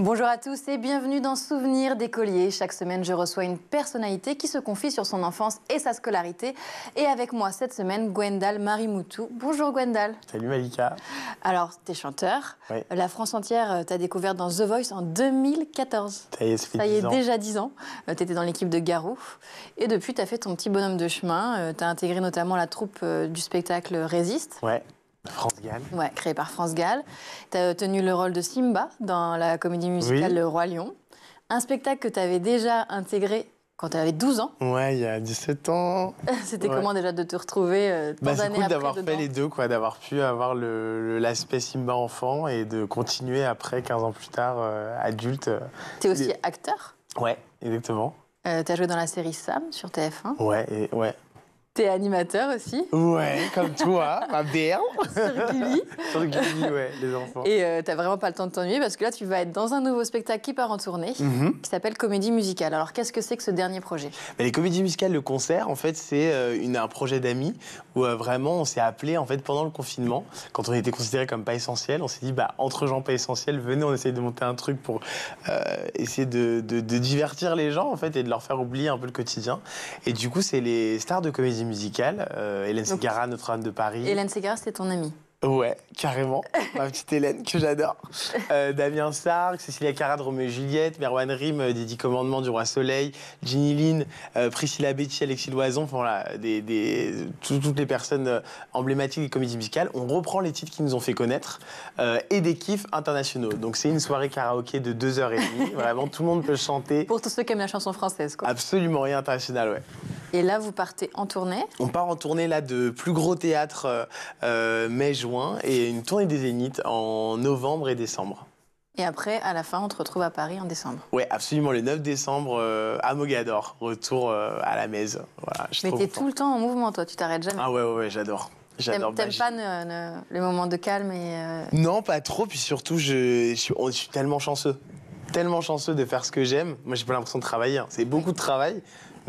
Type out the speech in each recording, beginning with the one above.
Bonjour à tous et bienvenue dans Souvenir d'écolier. Chaque semaine, je reçois une personnalité qui se confie sur son enfance et sa scolarité. Et avec moi cette semaine, Gwendal Marimoutou. Bonjour Gwendal. Salut Malika. Alors, es chanteur. La France entière euh, t'a découvert dans The Voice en 2014. Ça y est, ça déjà 10 ans. Euh, t'étais dans l'équipe de Garou. Et depuis, t'as fait ton petit bonhomme de chemin. Euh, t'as intégré notamment la troupe du spectacle Résiste. Ouais. France Gall. Ouais, créé par France Gall. Tu as tenu le rôle de Simba dans la comédie musicale Le Roi Lion. Un spectacle que tu avais déjà intégré quand tu avais 12 ans. Ouais, il y a 17 ans. C'était comment déjà de te retrouver euh, bah, C'est cool d'avoir fait les deux, quoi, d'avoir pu avoir l'aspect le, Simba enfant et de continuer après, 15 ans plus tard, euh, adulte. T'es aussi acteur Ouais, exactement. Euh, t'as joué dans la série Sam sur TF1 Ouais, et, ouais. T'es animateur aussi Ouais, comme toi, ma BR. Sur Guigui Sur Guigui, ouais, les enfants. Et tu euh, t'as vraiment pas le temps de t'ennuyer parce que là, tu vas être dans un nouveau spectacle qui part en tournée, mhm. qui s'appelle Comédie musicale. Alors, qu'est-ce que c'est que ce dernier projet Les comédies musicales, le concert, en fait, c'est euh, un projet d'amis où euh, vraiment on s'est appelé en fait pendant le confinement, quand on était considéré comme pas essentiel, on s'est dit bah entre gens pas essentiels, venez, on essaye de monter un truc pour essayer de, de divertir les gens en fait et de leur faire oublier un peu le quotidien. Et du coup, c'est les stars de comédie musicale. Euh, Hélène Segara, Notre-Dame de Paris. Hélène Segarra c'était ton amie Ouais, carrément. Ma petite Hélène, que j'adore. Euh, Damien Sark, Cécilia Cara Roméo Juliette, Merwan Rim des euh, Dix Commandements du Roi Soleil, Ginny Lynn, Priscilla Betty, Alexis Loison, enfin, voilà, des, toutes les personnes emblématiques des comédies musicales. On reprend les titres qui nous ont fait connaître et des kiffs internationaux. Donc c'est une soirée karaoké de 2h30. Vraiment, tout le monde peut chanter. Pour tous ceux qui aiment la chanson française, quoi. Absolument, rien international, ouais. Et là, vous partez en tournée On part en tournée là de plus gros théâtre euh, euh, mai-juin et une tournée des Zéniths en novembre et décembre. Et après, à la fin, on te retrouve à Paris en décembre. Oui, absolument. Le 9 décembre, euh, à Mogador, retour à la maison. Voilà, je Mais t'es tout le temps en mouvement, toi, tu t'arrêtes jamais. Ah ouais, ouais, ouais j'adore. T'aimes pas le moment de calme et Non, pas trop. Puis surtout, je, suis, je, suis, tellement chanceux. Tellement chanceux de faire ce que j'aime. Moi, j'ai pas l'impression de travailler. Hein. C'est beaucoup de travail,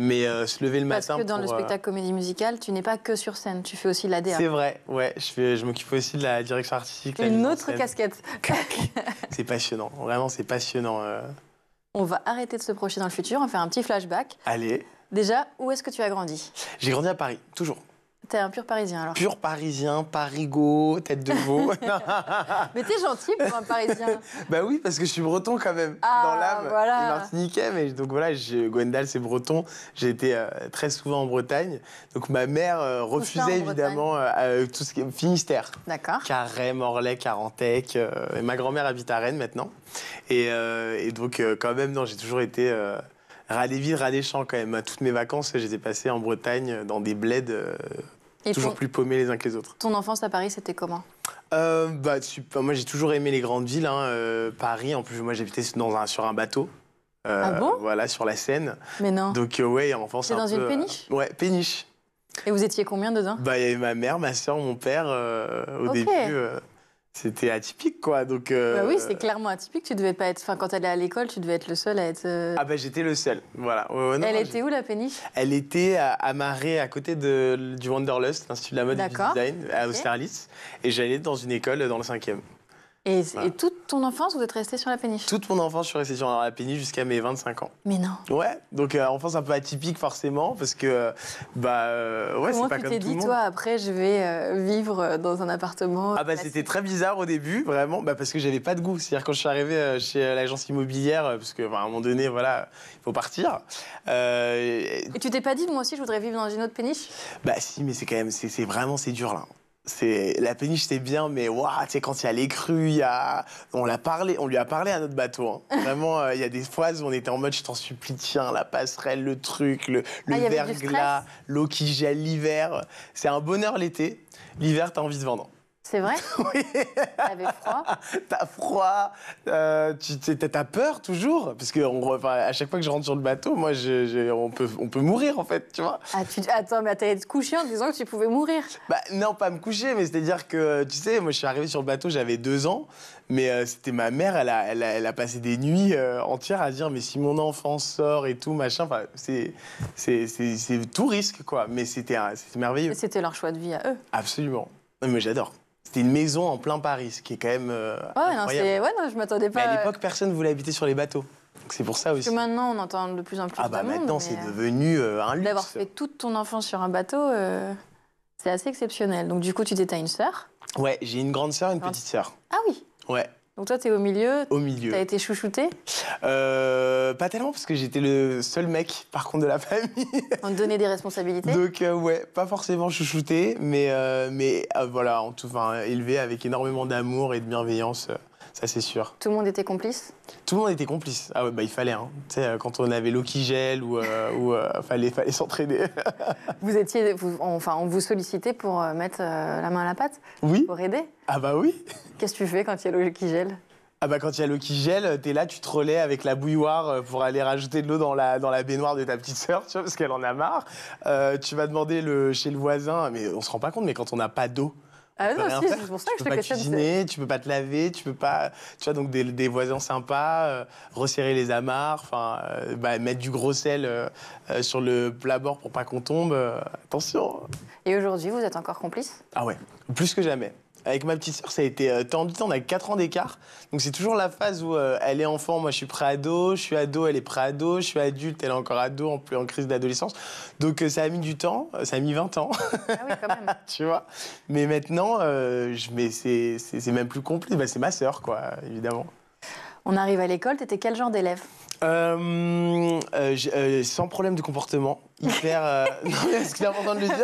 mais euh, se lever le matin matin. Parce que dans le euh, spectacle comédie musicale, tu n'es pas que sur scène, tu fais aussi de la DA. C'est vrai, ouais. Je, je m'occupe aussi de la direction artistique. une autre casquette. c'est passionnant, vraiment, c'est passionnant. Euh. On va arrêter de se projeter dans le futur, on va faire un petit flashback. Allez. Déjà, où est-ce que tu as grandi J'ai grandi à Paris, toujours. T'es un pur parisien alors Pur parisien, parigo, tête de veau. mais t'es gentil pour un parisien. bah oui, parce que je suis breton quand même, ah, dans l'âme. Voilà. Martiniquais, mais donc voilà, Gwendal c'est breton. J'ai été euh, très souvent en Bretagne. Donc ma mère euh, refusait évidemment euh, tout ce qui est Finistère. D'accord. Carré, Morlaix, Carantec. et ma grand-mère habite à Rennes maintenant. Et, et donc quand même, non, j'ai toujours été Radéville, Radéchamps quand même. Toutes mes vacances, j'étais passé en Bretagne dans des bleds euh, toujours plus paumés les uns que les autres. Ton enfance à Paris, c'était comment euh, bah, Moi, j'ai toujours aimé les grandes villes. Hein, euh, Paris, en plus, moi, j'habitais dans sur un bateau. ah bon Voilà, sur la Seine. Mais non. Donc, ouais, enfance. C'est dans une péniche Ouais, péniche. Et vous étiez combien dedans Bah, il y avait ma mère, ma soeur, mon père au début. C'était atypique, quoi. Donc, euh, bah oui, c'est clairement atypique. Tu devais pas être. Enfin, quand elle est à l'école, tu devais être le seul à être. Euh, ah, ben, j'étais le seul. Voilà. elle était où la péniche Elle était à, à Marais, à côté de, du Wanderlust, l'Institut de la mode et du design, à Austerlitz. Et j'allais dans une école dans le 5e. Et, toute ton enfance, vous êtes resté sur la péniche Toute mon enfance, je suis resté sur la péniche jusqu'à mes 25 ans. Mais non. Ouais, donc euh, enfance un peu atypique forcément, parce que bah euh, ouais, c'est pas comme tout dit, le monde. toi après, je vais euh, vivre dans un appartement Ah bah c'était très bizarre au début, vraiment, bah, parce que j'avais pas de goût. C'est-à-dire quand je suis arrivé chez l'agence immobilière, parce que bah, un moment donné, voilà, il faut partir. et tu t'es pas dit, moi aussi, je voudrais vivre dans une autre péniche Bah si, mais c'est quand même, c'est vraiment c'est dur là c'est la péniche c'est bien mais waouh C'est quand il y a les crues y on l'a parlé on lui a parlé à notre bateau hein. vraiment euh, il y a des fois où on était en mode je t'en supplie tiens la passerelle le truc le, ah, verglas l'eau qui gèle l'hiver c'est un bonheur l'été l'hiver t'as envie de vendre c'est vrai Oui. T'avais froid T'as froid, euh, t'as peur toujours, parce que on, à chaque fois que je rentre sur le bateau, moi, je, on, peut, on peut mourir en fait, tu vois. Ah, attends, mais t'allais te coucher en disant que tu pouvais mourir Bah non, pas me coucher, mais c'est-à-dire que, tu sais, moi, je suis arrivé sur le bateau, j'avais deux ans, mais euh, c'était ma mère, elle a, elle, a, passé des nuits euh, entières à dire, mais si mon enfant sort et tout, machin, enfin, c'est tout risque, quoi. Mais c'était merveilleux. C'était leur choix de vie à eux. Absolument. Mais j'adore. C'était une maison en plein Paris, ce qui est quand même. incroyable. Euh, – ouais, non, ouais, non, je m'attendais pas. à euh, l'époque, personne ne voulait habiter sur les bateaux. C'est pour ça aussi. que maintenant, on entend de plus en plus. Ah bah maintenant, c'est euh, devenu un luxe. D'avoir fait toute ton enfance sur un bateau, c'est assez exceptionnel. Donc du coup, tu étais une sœur. Ouais, j'ai une grande sœur, une petite sœur. Ah oui. Ouais. Donc toi, tu es au milieu. Au milieu. Tu as été chouchouté euh, Pas tellement, parce que j'étais le seul mec, par contre, de la famille. On te donnait des responsabilités Donc, euh, ouais, pas forcément chouchouté, mais, euh, mais voilà, en tout, enfin, élevé avec énormément d'amour et de bienveillance ça c'est sûr. Tout le monde était complice Tout le monde était complice. Ah ouais, bah il fallait. Hein. Tu euh, quand on avait l'eau qui gèle ou, euh, ou euh, fallait, s'entraider. s'entraîner. vous étiez, enfin, on vous sollicitait pour mettre la main à la pâte Oui. Pour aider Ah bah oui. Qu'est-ce que tu fais quand il y a l'eau qui gèle ah bah quand il y a l'eau qui gèle, t'es là, tu te relais avec la bouilloire pour aller rajouter de l'eau dans la, dans la baignoire de ta petite sœur, tu vois, parce qu'elle en a marre. tu vas demander le, chez le voisin, mais on se rend pas compte, mais quand on n'a pas d'eau, ah non, c'est pour ça que je te Tu peux pas cuisiner, tu peux pas te laver, tu peux pas. Tu vois, donc des, voisins sympas, euh, resserrer les amarres, enfin, euh, bah, mettre du gros sel euh, sur le plat bord pour pas qu'on tombe. attention. Et aujourd'hui, vous êtes encore complice Ah ouais, plus que jamais. Avec ma petite sœur, ça a été tant euh, temps, On a 4 ans d'écart. Donc, c'est toujours la phase où euh, elle est enfant, moi je suis pré-ado, je suis ado, elle est pré-ado, je suis adulte, elle est encore ado, en, plus, en crise d'adolescence. Donc, euh, ça a mis du temps, ça a mis 20 ans. Ah oui, quand même. tu vois Mais maintenant, c'est même plus compliqué. Bah, c'est ma sœur, quoi, évidemment. On arrive à l'école, t'étais quel genre d'élève euh, euh, euh, sans problème de comportement. Hyper. Euh... non, mais c'est important de le dire.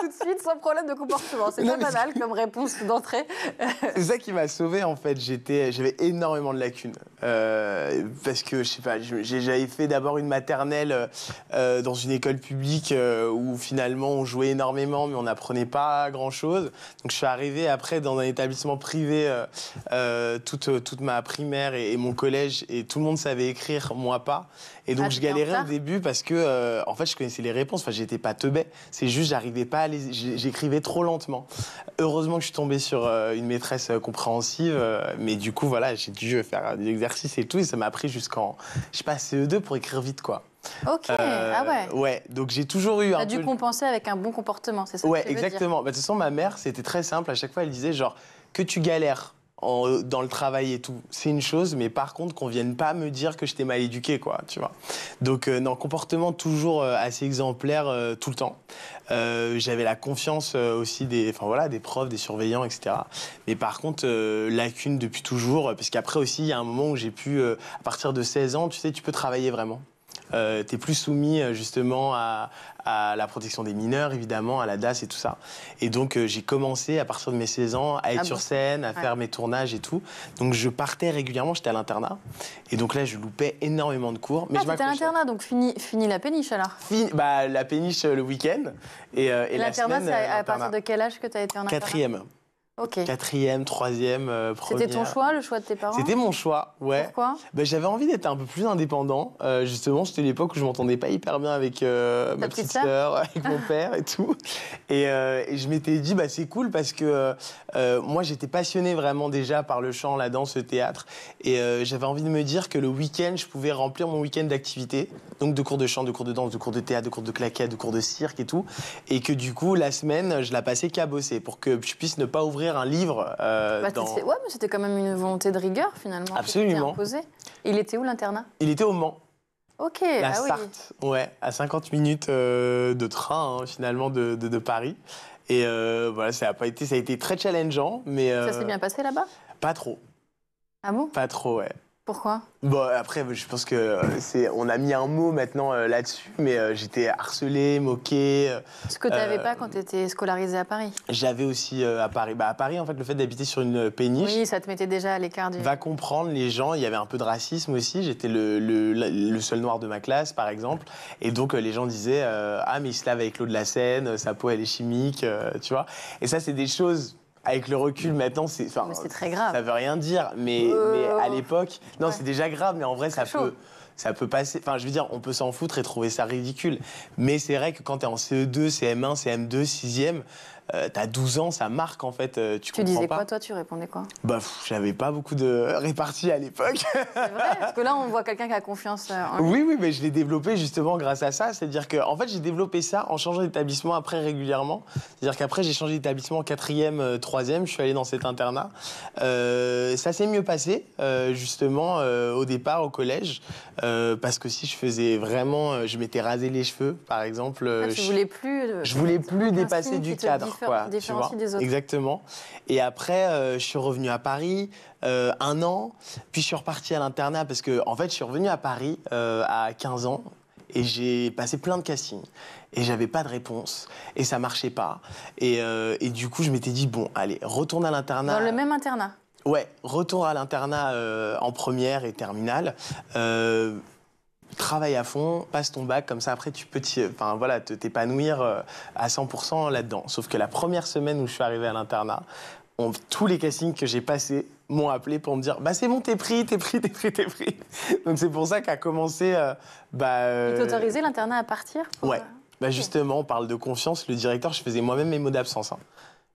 Tout de suite, sans problème de comportement. C'est pas banal comme réponse d'entrée. c'est ça qui m'a sauvé en fait. J'étais, j'avais énormément de lacunes. Euh, parce que je sais pas, j'avais fait d'abord une maternelle euh, euh, dans une école publique où finalement on jouait énormément mais on n'apprenait pas grand chose. Donc je suis arrivé après dans un établissement privé toute, toute ma primaire et, mon collège et tout le monde savait écrire, moi pas. Et donc ah, je galérais au début parce que en fait je connaissais les réponses, enfin j'étais pas teubé, c'est juste j'arrivais pas à les... j'écrivais trop lentement. Heureusement que je suis tombé sur une maîtresse compréhensive, mais du coup voilà, j'ai dû faire des exercices et tout. Et ça m'a pris jusqu'en, je sais pas, CE2 pour écrire vite, quoi. Ok, ah euh, ouais. Ouais, donc j'ai toujours eu. T'as dû compenser avec un bon comportement, c'est ça Ouais, que veux exactement. Dire. Bah, de toute façon, ma mère, c'était très simple. À chaque fois, elle disait genre que tu galères euh, dans le travail et tout, c'est une chose, mais par contre qu'on vienne pas me dire que j'étais mal éduqué, quoi, tu vois. Donc euh, non, comportement toujours euh, assez exemplaire tout le temps. J'avais la confiance aussi des, voilà, des profs, des surveillants, etc. Mais par contre, lacune depuis toujours, parce qu'après aussi, il y a un moment où j'ai pu, à partir de 16 ans, tu sais, tu peux travailler vraiment. Euh, t'es plus soumis euh, justement à, la protection des mineurs, évidemment, à la DAS et tout ça. Et donc euh, j'ai commencé à partir de mes 16 ans à être ah sur scène, à faire mes tournages et tout. Donc je partais régulièrement, j'étais à l'internat. Et donc là, je loupais énormément de cours. Mais ah, étais à l'internat, donc fini, la péniche alors fini, bah, La péniche le week-end. Et, euh, et L'internat, c'est à, partir de quel âge que tu as été en internat Quatrième. Quatrième, troisième, euh, C'était ton choix, le choix de tes parents C'était mon choix, ouais. Pourquoi ben, J'avais envie d'être un peu plus indépendant. Euh, justement, c'était l'époque où je m'entendais pas hyper bien avec euh, ma petite sœur, avec mon père et tout. Euh, et, je m'étais dit, bah, c'est cool parce que moi, j'étais passionné vraiment déjà par le chant, la danse, le théâtre. Et j'avais envie de me dire que le week-end, je pouvais remplir mon week-end d'activités. Donc de cours de chant, de cours de danse, de cours de théâtre, de cours de claquettes, de cours de cirque et tout. Et que du coup, la semaine, je la passais qu'à bosser pour que je puisse ne pas ouvrir un livre. Euh, bah, ouais, mais c'était quand même une volonté de rigueur finalement. Absolument. Il était où l'internat Il était au Mans. Ok, la ah ouais, à 50 minutes euh, de train hein, finalement de, Paris. Et euh, voilà, ça a pas été, ça a été très challengeant, mais ça s'est bien passé là-bas. Pas trop. Ah bon Pas trop, ouais. Pourquoi Bon, bah, après, je pense que euh, c'est, on a mis un mot maintenant euh, là-dessus, mais euh, j'étais harcelé, moqué. Ce que tu n'avais pas quand tu étais scolarisé à Paris. J'avais aussi à Paris. Bah, à Paris, en fait, le fait d'habiter sur une péniche. Oui, ça te mettait déjà à l'écart du. Va comprendre les gens. Il y avait un peu de racisme aussi. J'étais le, le, le seul noir de ma classe, par exemple. Et donc, les gens disaient Ah, mais il se lave avec l'eau de la Seine, sa peau, elle est chimique, tu vois. Et ça, c'est des choses avec le recul maintenant, c'est. Enfin, Ça veut rien dire, mais, euh, mais à l'époque, non, c'est déjà grave, mais en vrai, ça peut. Ça peut passer. Enfin, je veux dire, on peut s'en foutre et trouver ça ridicule. Mais c'est vrai que quand tu es en CE2, CM1, CM2, 6e, euh, t'as 12 ans, ça marque en fait. Euh, tu, tu disais pas. quoi toi Tu répondais quoi Bah, j'avais pas beaucoup de répartie à l'époque. C'est vrai, parce que là on voit quelqu'un qui a confiance. Euh, en Oui, oui, mais je l'ai développé justement grâce à ça. C'est-à-dire que, en fait, j'ai développé ça en changeant d'établissement après régulièrement. C'est-à-dire qu'après j'ai changé d'établissement en quatrième, troisième. Je suis allé dans cet internat. ça s'est mieux passé justement au départ au collège parce que si je faisais vraiment, je m'étais rasé les cheveux par exemple. je plus. Ah, je voulais plus dépasser du cadre. Voilà, des autres. Exactement. Et après, euh, je suis revenu à Paris euh, un an, puis je suis reparti à l'internat parce que, en fait, je suis revenu à Paris euh, à 15 ans et j'ai passé plein de castings et j'avais pas de réponse et ça marchait pas. Et, et du coup, je m'étais dit, bon, allez, retourne à l'internat. Dans le même internat Ouais, retour à l'internat en première et terminale travaille à fond, passe ton bac, comme ça après tu peux enfin, voilà, t'épanouir euh, à 100% là-dedans. Sauf que la première semaine où je suis arrivé à l'internat, tous les castings que j'ai passés m'ont appelé pour me dire bah c'est bon t'es pris t'es pris t'es pris t'es pris donc c'est pour ça qu'a commencé euh, bah euh, l'internat à partir Oui. ouais euh, bah justement on parle de confiance le directeur je faisais moi-même mes mots d'absence hein.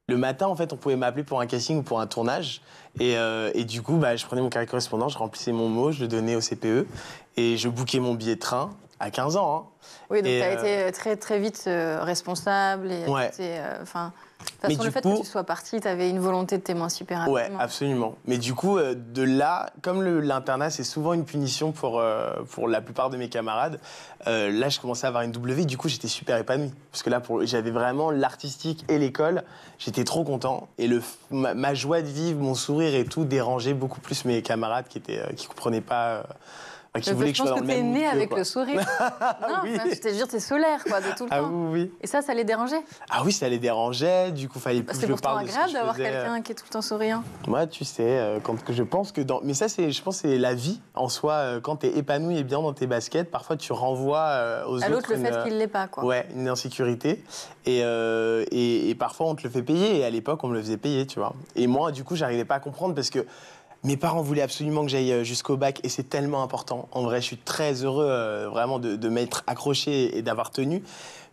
Le matin, en fait, on pouvait m'appeler pour un casting ou pour un tournage. Euh, et, du coup, bah, je prenais mon carré correspondant, je remplissais mon mot, je le donnais au CPE et je bouquais mon billet de train à 15 ans. Hein. Oui, donc tu as été euh, très, très vite euh, responsable. Et ouais. Euh, de toute façon, le fait que tu sois parti, tu avais une volonté de t'émanciper rapidement. Ouais, absolument. Mais du coup, de là, comme l'internat, c'est souvent une punition pour, pour la plupart de mes camarades, là, je commençais à avoir une W. Du coup, j'étais super épanoui. Parce que là, j'avais vraiment l'artistique et l'école. J'étais trop content. Et le, ma, joie de vivre, mon sourire et tout dérangeait beaucoup plus mes camarades qui ne qui comprenaient pas ah, je pense que, t'es né avec le sourire. non, ah oui. je te t'es solaire, quoi, de tout le ah, temps. Oui, oui. Et ça, ça les dérangeait Ah oui, ça les dérangeait. Du coup, fallait bah, plus que je parle. C'est pourtant agréable d'avoir quelqu'un qui est tout le temps souriant. Moi, tu sais, euh, quand je pense que dans. Mais ça, c'est, je pense, c'est la vie en soi. Euh, quand t'es épanoui et bien dans tes baskets, parfois tu renvoies euh, aux autres. À l'autre le fait qu'il l'est pas, quoi. Ouais, une insécurité. Et, et, et parfois, on te le fait payer. Et à l'époque, on me le faisait payer, tu vois. Et moi, du coup, j'arrivais pas à comprendre parce que mes parents voulaient absolument que j'aille euh, jusqu'au bac et c'est tellement important. En vrai, je suis très heureux euh, vraiment de, m'être accroché et d'avoir tenu.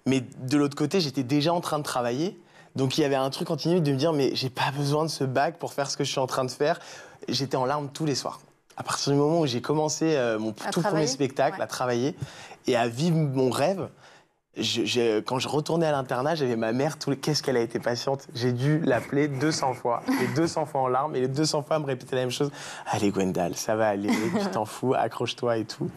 Mais de l'autre côté, j'étais déjà en train de travailler. Donc il y avait un truc continu de me dire mais j'ai pas besoin de ce bac pour faire ce que je suis en train de faire. J'étais en larmes tous les soirs. À partir du moment où j'ai commencé euh, mon tout premier spectacle, à travailler et à vivre mon rêve, quand je retournais à l'internat, j'avais ma mère, qu'est-ce qu'elle a été patiente. J'ai dû l'appeler 200 fois, et 200 fois en larmes, et 200 fois elle me répétait la même chose. Allez, Gwendal, ça va aller, tu t'en fous, accroche-toi et tout.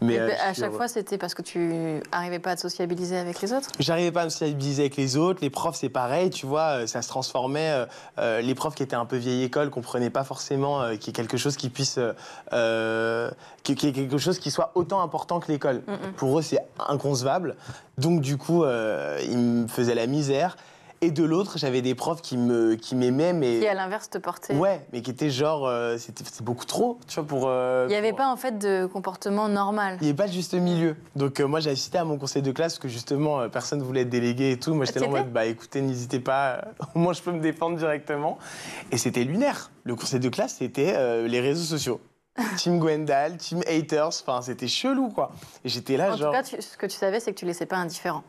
Mais euh, ben, à chaque fois, c'était parce que tu n'arrivais pas à te sociabiliser avec les autres J'arrivais pas à me sociabiliser avec les autres. Les profs, c'est pareil, tu vois, euh, ça se transformait. Euh, les profs qui étaient un peu vieille école comprenaient pas forcément qu'il y ait quelque chose qui puisse. qu'il y ait quelque chose qui soit autant important que l'école. Pour eux, c'est inconcevable. Donc du coup, euh, il me faisait la misère. Et de l'autre, j'avais des profs qui me qui m'aimaient, mais qui à l'inverse te portaient. Ouais, mais qui étaient genre, euh, c'était beaucoup trop, tu vois, pour. Euh, il n'y avait pas en fait de comportement normal. Il n'y avait pas de juste milieu. Donc moi, j'ai assisté à mon conseil de classe que justement personne voulait être délégué et tout. Moi, ah, j'étais en mode, bah écoutez, n'hésitez pas, au je peux me défendre directement. Et c'était lunaire. Le conseil de classe, c'était les réseaux sociaux. Team Gwendal, Team Haters, enfin c'était chelou quoi. j'étais là en genre. tout cas, ce que tu savais, c'est que tu laissais pas indifférent.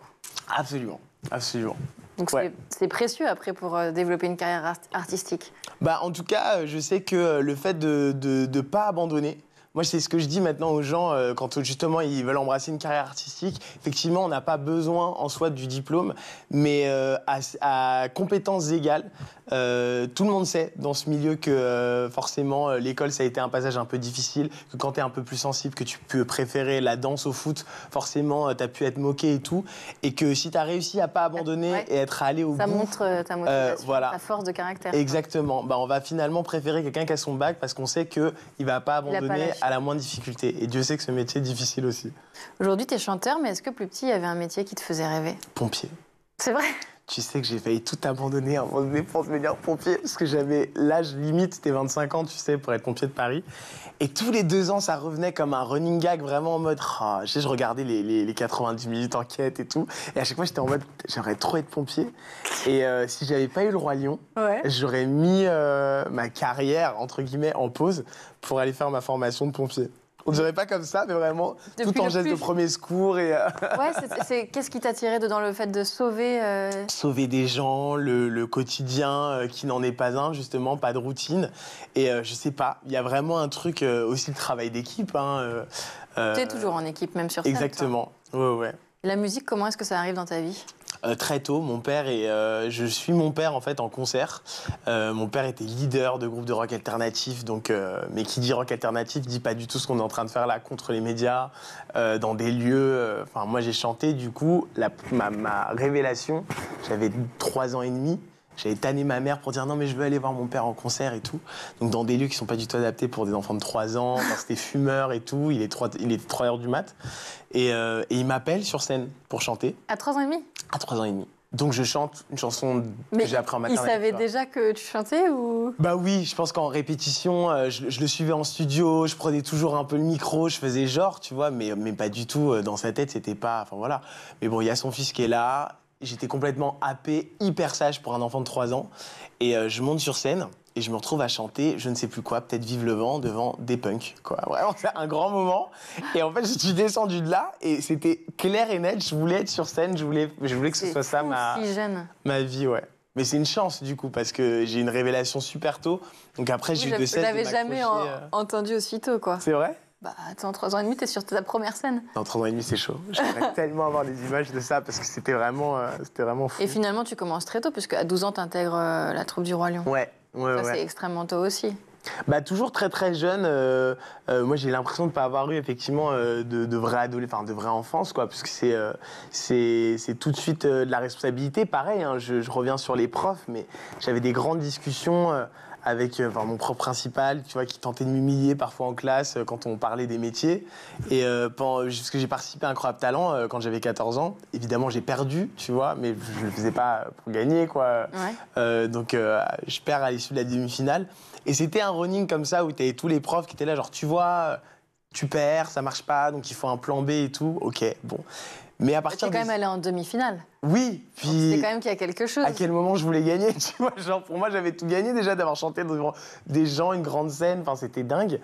Absolument, absolument. Donc c'est précieux après pour euh, développer une carrière artistique. Bah en tout cas, euh, je sais que euh, le fait de ne pas abandonner, moi, c'est ce que je dis maintenant aux gens euh, quand justement ils veulent embrasser une carrière artistique. Effectivement, on n'a pas besoin en soi du diplôme, mais euh, à, compétences égales, euh, tout le monde sait dans ce milieu que forcément l'école ça a été un passage un peu difficile, que quand tu es un peu plus sensible, que tu peux préférer la danse au foot, forcément tu as pu être moqué et tout, et que si tu as réussi à pas abandonner et être allé au ça montre ta motivation, ta force de caractère. Exactement. Bah, on va finalement préférer quelqu'un qui a son bac parce qu'on sait qu'il il va pas abandonner à la moindre difficulté. Et Dieu sait que ce métier est difficile aussi. Aujourd'hui, tu es chanteur, mais est-ce que plus petit, il y avait un métier qui te faisait rêver Pompier. C'est vrai tu sais que j'ai failli tout abandonner avant de pour devenir pompier, parce que j'avais l'âge limite, c'était 25 ans, tu sais, pour être pompier de Paris. Et tous les deux ans, ça revenait comme un running gag, vraiment en mode, je, oh, je regardais les, les, les 90 minutes enquête et tout. Et à chaque fois, j'étais en mode, j'aimerais trop être pompier. Et euh, si j'avais pas eu le Roi Lion, j'aurais mis euh, ma carrière, entre guillemets, en pause pour aller faire ma formation de pompier. On dirait pas comme ça, mais vraiment tout en geste de premier secours. Et euh, Ouais, c'est qu'est-ce qui t'a tiré dedans, le fait de sauver euh, Sauver des gens, le, le quotidien euh, qui n'en est pas un, justement, pas de routine. Et je sais pas, il y a vraiment un truc aussi le travail d'équipe. Hein, tu es toujours en équipe, même sur scène. Exactement, La musique, comment est-ce que ça arrive dans ta vie euh, très tôt. Mon père et euh, je suis mon père en fait en concert. Euh, mon père était leader de groupe de rock alternatif, donc euh, mais qui dit rock alternatif dit pas du tout ce qu'on est en train de faire là contre les médias, dans des lieux. Enfin moi j'ai chanté du coup ma, ma révélation. J'avais trois ans et demi. J'avais tanné ma mère pour dire non mais je veux aller voir mon père en concert et tout. Donc dans des lieux qui sont pas du tout adaptés pour des enfants de 3 ans, c'était fumeur et tout, il est 3, il est 3 heures du mat. Euh, et, il m'appelle sur scène pour chanter. À 3 ans et demi À 3 ans et demi. Donc je chante une chanson que j'ai appris en maternelle. Il savait déjà que tu chantais ou Bah oui, je pense qu'en répétition, euh, je, je, le suivais en studio, je prenais toujours un peu le micro, je faisais genre, tu vois, mais, mais pas du tout euh, dans sa tête, c'était pas. Enfin voilà. Mais bon, il y a son fils qui est là, j'étais complètement happé, hyper sage pour un enfant de 3 ans. Et euh, je monte sur scène et je me retrouve à chanter, je ne sais plus quoi, peut-être Vive le vent devant des punks. Quoi. Vraiment, c'est un grand moment. Et en fait, je suis descendu de là et c'était clair et net. Je voulais être sur scène, je voulais, je voulais que ce soit ça ma, ma vie, ouais. Mais c'est une chance du coup parce que j'ai une révélation super tôt. Donc après, j'ai eu de Je l'avais jamais euh. entendu aussitôt, quoi. C'est vrai bah, en 3 ans et demi, t'es sur ta première scène. En 3 ans et demi, c'est chaud. J'aimerais tellement avoir des images de ça parce que c'était vraiment, euh, c'était vraiment fou. Et finalement, tu commences très tôt, puisque à 12 ans, t'intègres intègres euh, la troupe du Roi Lion. Ouais, ouais, ça, c'est extrêmement tôt aussi. Bah, toujours très très jeune. Euh, moi, j'ai l'impression de ne pas avoir eu effectivement de, de vraie enfin de vraie enfance, quoi, parce que c'est c'est tout de suite de la responsabilité. Pareil, hein, je, je, reviens sur les profs, mais j'avais des grandes discussions avec euh, mon prof principal, tu vois, qui tentait de m'humilier parfois en classe euh, quand on parlait des métiers. Et euh, pendant, parce que j'ai participé à Incroyable Talent quand j'avais 14 ans. Évidemment, j'ai perdu, tu vois, mais je le faisais pas pour gagner, quoi. donc, je perds à l'issue de la demi-finale. Et c'était un running comme ça où tu avais tous les profs qui étaient là, genre, tu vois, tu perds, ça marche pas, donc il faut un plan B et tout. Ok, bon. Mais à partir. Tu es quand même allé en demi-finale. Oui. Puis. C'est quand même qu'il y a quelque chose. À quel moment je voulais gagner, tu vois Genre, pour moi, j'avais tout gagné déjà d'avoir chanté devant des gens, une grande scène. Enfin, c'était dingue.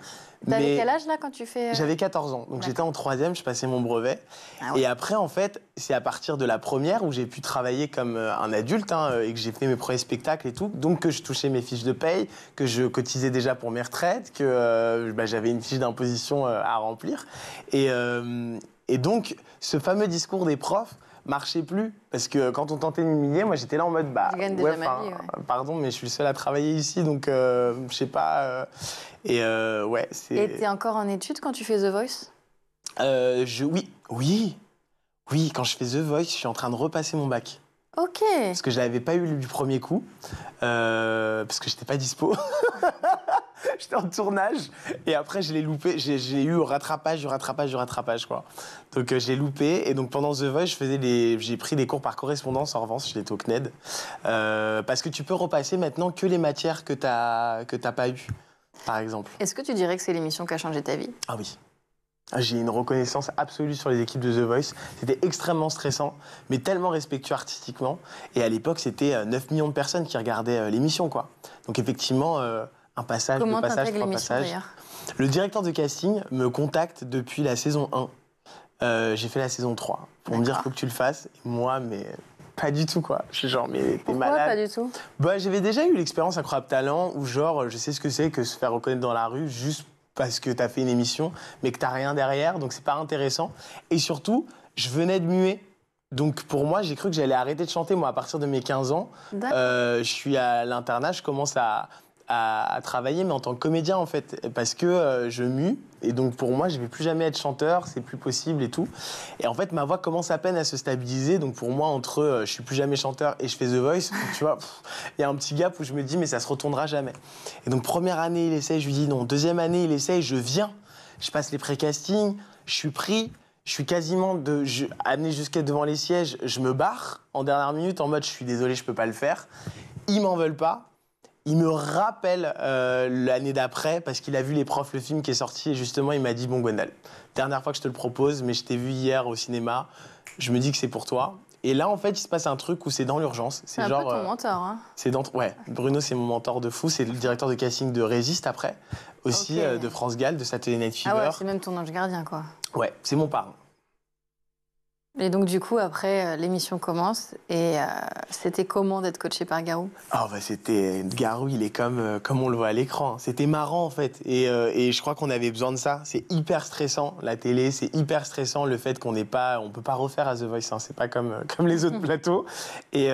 T'avais quel âge là quand tu fais. Euh, j'avais 14 ans. Donc j'étais en troisième, je passais mon brevet. Ah et après, en fait, c'est à partir de la première où j'ai pu travailler comme euh, un adulte hein, et que j'ai fait mes premiers spectacles et tout. Donc que je touchais mes fiches de paye, que je cotisais déjà pour mes retraites, que euh, bah, j'avais une fiche d'imposition à remplir. Et. Et donc, ce fameux discours des profs marchait plus. Parce que quand on tentait de m'humilier, moi j'étais là en mode bah. Pardon, mais je suis le seul à travailler ici, donc euh, je sais pas. Euh, et euh, ouais, c'est. Et t'es encore en études quand tu fais The Voice je, oui, oui, oui, quand je fais The Voice, je suis en train de repasser mon bac. Ok. Parce que je l'avais pas eu du premier coup, parce que j'étais pas dispo. J'étais en tournage et après je l'ai loupé. J'ai eu au rattrapage, au rattrapage, au rattrapage quoi. Donc euh, je j'ai loupé et donc pendant The Voice, je faisais j'ai pris des cours par correspondance. En revanche, j'étais au CNED euh, parce que tu peux repasser maintenant que les matières que t'as que t'as pas eues, par exemple. Est-ce que tu dirais que c'est l'émission qui a changé ta vie Ah oui. Ah, j'ai une reconnaissance absolue sur les équipes de The Voice. C'était extrêmement stressant, mais tellement respectueux artistiquement. Et à l'époque, c'était 9 euh, millions de personnes qui regardaient l'émission, quoi. Donc effectivement, un passage, Comment deux passages, trois passages. Le directeur de casting me contacte depuis la saison 1. Euh, j'ai fait la saison 3 pour me dire faut que tu le fasses. moi, mais pas du tout quoi. Je suis genre mais t'es malade. pas du tout Bah j'avais déjà eu l'expérience Incroyable Talent où genre je sais ce que c'est que se faire reconnaître dans la rue juste parce que t'as fait une émission mais que t'as rien derrière donc c'est pas intéressant. Et surtout je venais de muer. Donc pour moi, j'ai cru que j'allais arrêter de chanter. Moi, à partir de mes 15 ans, euh, je suis à l'internat, je commence à, à, travailler, mais en tant que comédien en fait, parce que euh, je mue. Et donc pour moi, je vais plus jamais être chanteur, c'est plus possible et tout. Et en fait, ma voix commence à peine à se stabiliser. Donc pour moi, entre euh, je suis plus jamais chanteur et je fais The Voice, tu vois, il y a un petit gap où je me dis mais ça se retournera jamais. Et donc première année, il essaye, je lui dis non. Deuxième année, il essaye, je viens, je passe les pré-castings, je suis pris. Je suis quasiment de, amené jusqu'à devant les sièges. Je me barre en dernière minute en mode je suis désolé, je peux pas le faire. Ils m'en veulent pas. Il me rappelle euh, l'année d'après parce qu'il a vu Les Profs, le film qui est sorti, et justement, il m'a dit Bon, Gwendal, dernière fois que je te le propose, mais je t'ai vu hier au cinéma, je me dis que c'est pour toi. Et là, en fait, il se passe un truc où c'est dans l'urgence. C'est un genre, peu ton euh, mentor. Hein. C'est dans, ouais, Bruno, c'est mon mentor de fou. C'est le directeur de casting de Résiste après, aussi euh, de France Gall, de satellite Night Fever. Ah ouais, c'est même ton ange gardien, quoi. Ouais, c'est mon parrain. Et donc, du coup, après, euh, l'émission commence. Et euh, c'était comment d'être coaché par Garou ah, bah, c'était. Garou, il est comme, euh, comme on le voit à l'écran. C'était marrant, en fait. Et, et je crois qu'on avait besoin de ça. C'est hyper stressant, la télé. C'est hyper stressant le fait qu'on n'est pas. On peut pas refaire à The Voice. Hein. C'est pas comme, comme les autres plateaux. Et,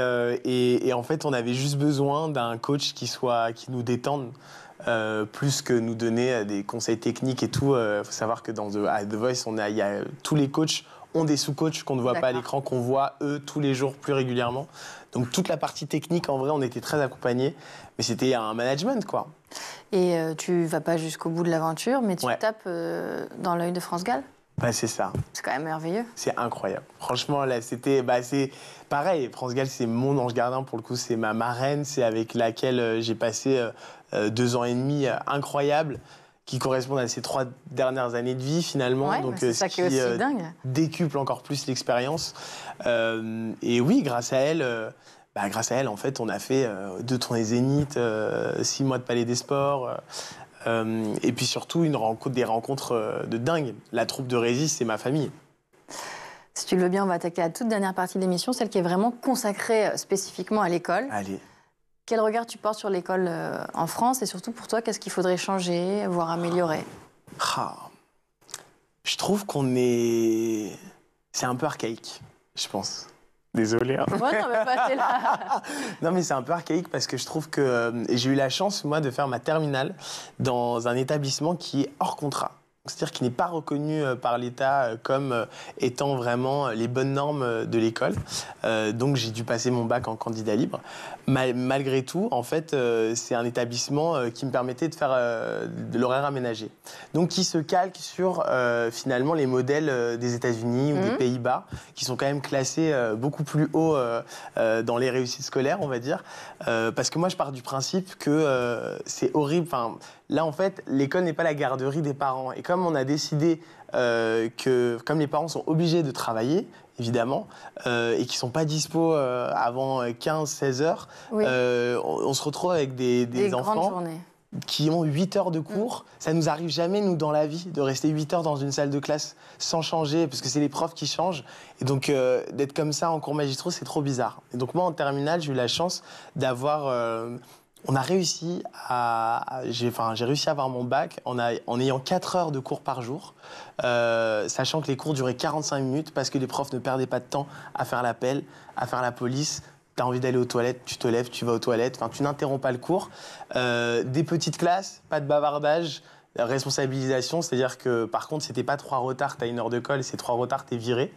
et, en fait, on avait juste besoin d'un coach qui, soit, qui nous détende. plus que nous donner des conseils techniques et tout. Il faut savoir que dans The, Voice, on y a, tous les coachs ont des sous-coachs qu'on ne voit pas à l'écran, qu'on voit eux tous les jours plus régulièrement. Donc toute la partie technique, en vrai, on était très accompagnés, mais c'était un management, quoi. Et euh, tu vas pas jusqu'au bout de l'aventure, mais tu tapes euh, dans l'œil de France Gall bah, c'est ça. C'est quand même merveilleux. C'est incroyable. Franchement, là, c'était. Bah, c'est pareil. France Gall, c'est mon ange gardien pour le coup. C'est ma marraine. C'est avec laquelle euh, j'ai passé deux ans et demi incroyables qui correspondent à ces trois dernières années de vie finalement. Oui, Donc, c'est euh, ça qui euh, Décuple encore plus l'expérience. Euh, et oui, grâce à elle. Bah, grâce à elle, en fait, on a fait deux tournées Zénith, six mois de Palais des Sports, et puis surtout une rencontre, des rencontres de dingue. La troupe de résis c'est ma famille. Si tu le veux bien, on va attaquer la toute dernière partie de l'émission, celle qui est vraiment consacrée spécifiquement à l'école. Allez. Quel regard tu portes sur l'école euh, en France et surtout pour toi, qu'est-ce qu'il faudrait changer, voire améliorer ah. Je trouve qu'on est. C'est un peu archaïque, je pense. Désolé. Hein. Ouais, non, mais pas, là. non, mais c'est un peu archaïque parce que je trouve que euh, j'ai eu la chance, moi, de faire ma terminale dans un établissement qui est hors contrat c'est-à-dire qu'il n'est pas reconnu euh, par l'État euh, comme euh, étant vraiment les bonnes normes de l'école. donc j'ai dû passer mon bac en candidat libre. malgré tout, en fait, c'est un établissement qui me permettait de faire de l'horaire aménagé. Donc qui se calque sur finalement les modèles des États-Unis ou des mmh. Pays-Bas, qui sont quand même classés beaucoup plus haut dans les réussites scolaires, on va dire. parce que moi, je pars du principe que c'est horrible. Là, en fait, l'école n'est pas la garderie des parents. Et comme on a décidé euh, que, comme les parents sont obligés de travailler, évidemment, euh, et qui sont pas dispo euh, avant 15-16 euh, heures, on, se retrouve avec des, des, enfants qui ont 8 heures de cours. Ça mm. Ça nous arrive jamais, nous, dans la vie, de rester 8 heures dans une salle de classe sans changer, parce que c'est les profs qui changent. Et donc, d'être comme ça en cours magistraux, c'est trop bizarre. Et donc, moi, en terminale, j'ai eu la chance d'avoir on a réussi à, j'ai réussi à avoir mon bac en, ayant 4 heures de cours par jour, euh, sachant que les cours duraient 45 minutes parce que les profs ne perdaient pas de temps à faire l'appel, à faire la police. Tu as envie d'aller aux toilettes, tu te lèves, tu vas aux toilettes. Enfin, tu n'interromps pas le cours. Euh, des petites classes, pas de bavardage, responsabilisation, c'est-à-dire que par contre, c'était pas trois retards, as une heure de colle, c'est trois retards, es viré.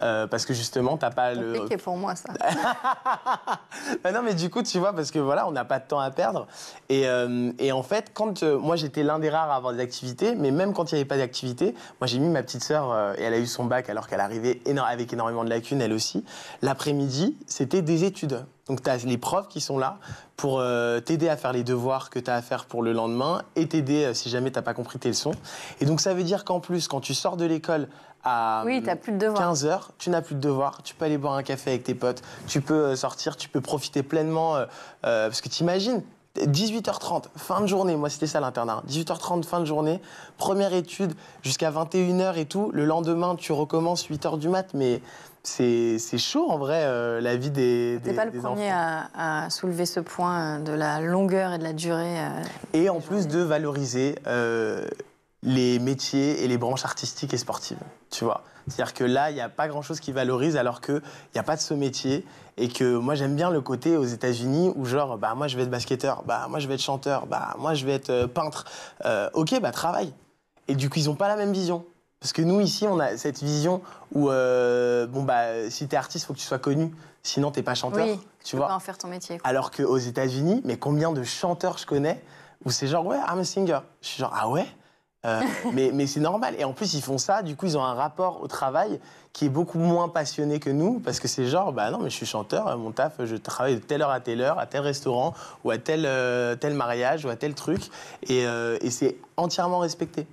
Euh, parce que justement, t'as pas le. C'est pour moi ça. Bah non, mais du coup, tu vois, parce que voilà, on n'a pas de temps à perdre. Et, euh, en fait, quand euh, moi j'étais l'un des rares à avoir des activités, mais même quand il n'y avait pas d'activité, moi j'ai mis ma petite sœur et elle a eu son bac alors qu'elle arrivait avec énormément de lacunes, elle aussi. L'après-midi, c'était des études. Donc tu as les profs qui sont là pour t'aider à faire les devoirs que tu as à faire pour le lendemain et t'aider si jamais tu pas compris tes leçons. Et donc ça veut dire qu'en plus, quand tu sors de l'école à oui, euh, as plus de devoirs. 15 heures, tu n'as plus de devoir, tu peux aller boire un café avec tes potes, tu peux euh, sortir, tu peux profiter pleinement, euh, parce que tu imagines, 18h30, fin de journée, moi c'était ça l'internat, 18h30, fin de journée, première étude jusqu'à 21h et tout, le lendemain tu recommences 8h du mat, mais c'est chaud en vrai la vie des, n'es pas le premier à, soulever ce point de la longueur et de la durée. et en plus de valoriser les métiers et les branches artistiques et sportives. Tu vois C'est-à-dire que là, il n'y a pas grand-chose qui valorise alors qu'il n'y a pas de ce métier. Et que moi, j'aime bien le côté aux États-Unis où, genre, bah, moi, je vais être basketteur, bah, moi, je vais être chanteur, bah, moi, je vais être euh, peintre. Euh, ok, bah, travaille. Et du coup, ils n'ont pas la même vision. Parce que nous, ici, on a cette vision où, euh, bon, bah, si t'es artiste, faut que tu sois connu. Sinon, t'es pas chanteur. Oui, tu peux pas en faire ton métier. Alors qu'aux États-Unis, mais combien de chanteurs je connais où c'est genre, ouais, I'm a singer. Je suis genre, ah ouais? Euh, mais, mais c'est normal. Et en plus, ils font ça, du coup, ils ont un rapport au travail qui est beaucoup moins passionné que nous, parce que c'est genre, bah non, mais je suis chanteur, euh, mon taf, je travaille de telle heure à telle heure, à tel restaurant, ou à tel, euh, tel mariage, ou à tel truc, et, et c'est entièrement respecté.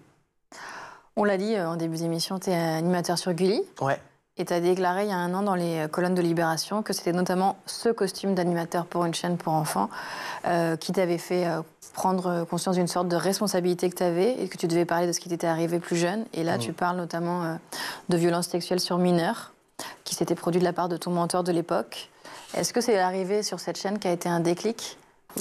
On l'a dit en début d'émission, tu es animateur sur Gulli. Ouais. Et tu as déclaré il y a un an dans les euh, colonnes de Libération que c'était notamment ce costume d'animateur pour une chaîne pour enfants euh, qui t'avait fait euh, prendre conscience d'une sorte de responsabilité que tu avais et que tu devais parler de ce qui t'était arrivé plus jeune. Et là, mm. tu parles notamment de violences sexuelles sur mineurs qui s'étaient produites de la part de ton mentor de l'époque. Est-ce que c'est arrivé sur cette chaîne qui a été un déclic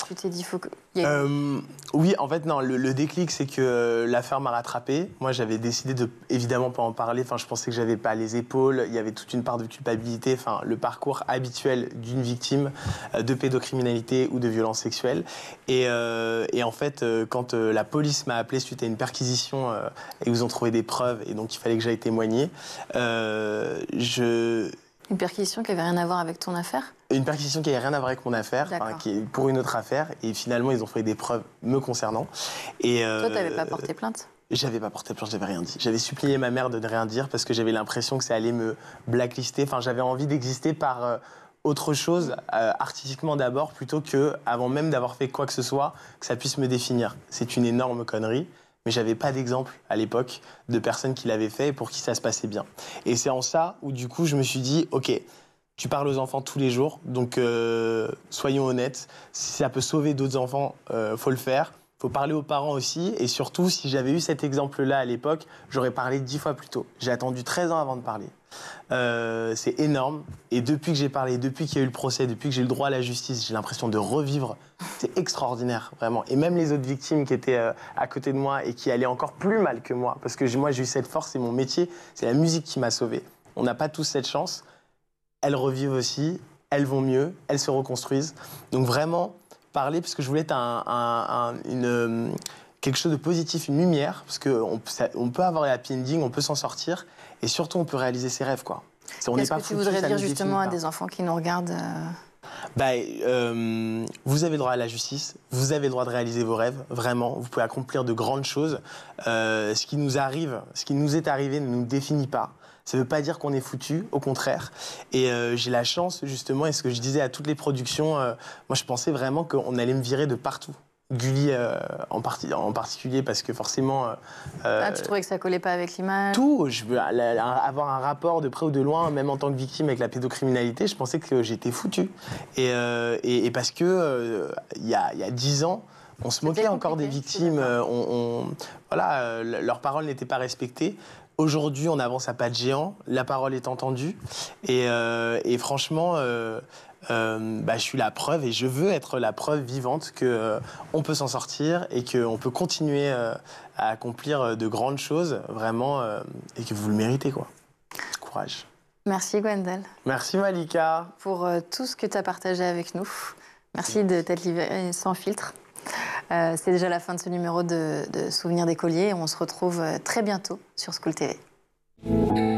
tu t'es dit, faut que. Euh, oui, en fait, non. Le, déclic, c'est que l'affaire m'a rattrapé. Moi, j'avais décidé de, évidemment, pas en parler. Enfin, je pensais que j'avais pas les épaules. Il y avait toute une part de culpabilité. Enfin, le parcours habituel d'une victime euh, de pédocriminalité ou de violence sexuelle. Euh, et, en fait, quand la police m'a appelé suite à une perquisition et ils ont trouvé des preuves et donc il fallait que j'aille témoigner, je une perquisition qui avait rien à voir avec ton affaire Une perquisition qui n'avait rien à voir avec mon affaire, pour une autre affaire. Et finalement, ils ont fait des preuves me concernant. Et euh, Toi, pas porté plainte j'avais pas porté plainte, j'avais rien dit. J'avais supplié ma mère de ne rien dire parce que j'avais l'impression que ça allait me blacklister. Enfin, j'avais envie d'exister par euh, autre chose, euh, artistiquement d'abord, plutôt que, avant même d'avoir fait quoi que ce soit, que ça puisse me définir. C'est une énorme connerie mais j'avais pas d'exemple à l'époque de personnes qui l'avaient fait et pour qui ça se passait bien. Et c'est en ça où du coup je me suis dit, ok, tu parles aux enfants tous les jours, donc euh, soyons honnêtes, si ça peut sauver d'autres enfants, euh, faut le faire faut parler aux parents aussi. Et surtout, si j'avais eu cet exemple-là à l'époque, j'aurais parlé dix fois plus tôt. J'ai attendu 13 ans avant de parler. Euh, c'est énorme. Et depuis que j'ai parlé, depuis qu'il y a eu le procès, depuis que j'ai le droit à la justice, j'ai l'impression de revivre. C'est extraordinaire, vraiment. Et même les autres victimes qui étaient euh, à côté de moi et qui allaient encore plus mal que moi, parce que moi j'ai eu cette force, c'est mon métier, c'est la musique qui m'a sauvé. On n'a pas tous cette chance. Elles revivent aussi, elles vont mieux, elles se reconstruisent. Donc vraiment, parler parce que je voulais être euh, quelque chose de positif, une lumière, parce qu'on on peut avoir un happy ending, on peut s'en sortir, et surtout on peut réaliser ses rêves. quoi. Qu'est-ce que tu voudrais dire justement à des enfants qui nous regardent euh? Bah, euh, vous avez droit à la justice, vous avez droit de réaliser vos rêves, vraiment, vous pouvez accomplir de grandes choses. ce qui nous arrive, ce qui nous est arrivé ne nous définit pas. Ça ne veut pas dire qu'on est foutu, au contraire. Et euh, j'ai la chance, justement, et ce que je disais à toutes les productions, euh, moi je pensais vraiment qu'on allait me virer de partout. Gulli euh, en, particulier parce que forcément. ah, tu trouvais que ça collait pas avec l'image Tout. Je veux avoir un rapport de près ou de loin, même en tant que victime avec la pédocriminalité, je pensais que j'étais foutu. Et, parce que il y a dix ans, on se moquait encore des victimes. On, on, voilà, leur parole n'étaient pas respectées, Aujourd'hui, on avance à pas de géant, la parole est entendue. Et, euh, franchement, euh, euh, bah, je suis la preuve et je veux être la preuve vivante que on peut s'en sortir et qu'on peut continuer à accomplir de grandes choses vraiment et que vous le méritez quoi. Courage. Merci Gwendal. Merci Malika. Pour tout ce que tu as partagé avec nous. Merci de t'être livré sans filtre. Euh, c'est déjà la fin de ce numéro de, de Souvenirs d'écoliers. On se retrouve euh, très bientôt sur School TV.